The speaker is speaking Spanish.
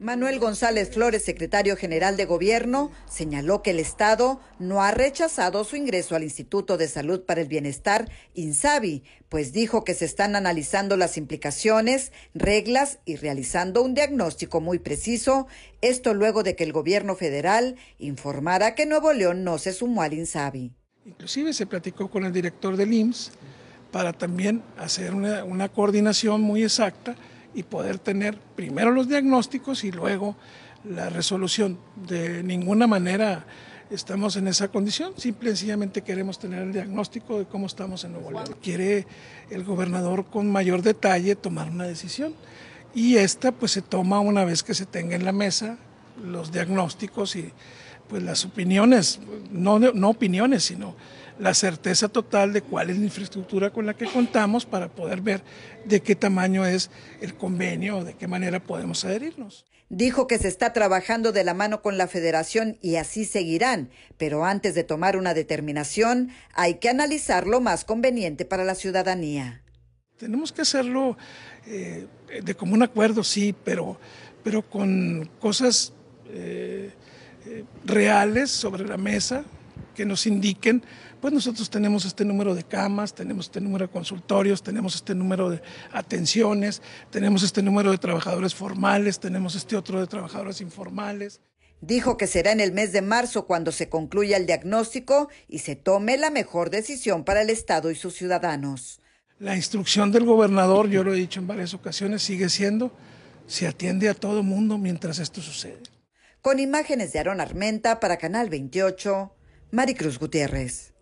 Manuel González Flores, secretario general de Gobierno, señaló que el Estado no ha rechazado su ingreso al Instituto de Salud para el Bienestar, INSABI, pues dijo que se están analizando las implicaciones, reglas y realizando un diagnóstico muy preciso, esto luego de que el gobierno federal informara que Nuevo León no se sumó al INSABI. Inclusive se platicó con el director del IMSS para también hacer una, una coordinación muy exacta y poder tener primero los diagnósticos y luego la resolución. De ninguna manera estamos en esa condición, simple sencillamente queremos tener el diagnóstico de cómo estamos en Nuevo León. Quiere el gobernador con mayor detalle tomar una decisión y esta pues se toma una vez que se tenga en la mesa los diagnósticos y pues las opiniones, no, no opiniones, sino la certeza total de cuál es la infraestructura con la que contamos para poder ver de qué tamaño es el convenio o de qué manera podemos adherirnos. Dijo que se está trabajando de la mano con la federación y así seguirán, pero antes de tomar una determinación hay que analizar lo más conveniente para la ciudadanía. Tenemos que hacerlo eh, de común acuerdo, sí, pero, pero con cosas eh, eh, reales sobre la mesa, que nos indiquen, pues nosotros tenemos este número de camas, tenemos este número de consultorios, tenemos este número de atenciones, tenemos este número de trabajadores formales, tenemos este otro de trabajadores informales. Dijo que será en el mes de marzo cuando se concluya el diagnóstico y se tome la mejor decisión para el Estado y sus ciudadanos. La instrucción del gobernador, yo lo he dicho en varias ocasiones, sigue siendo, se atiende a todo mundo mientras esto sucede. Con imágenes de Aarón Armenta para Canal 28, Maricruz Gutiérrez.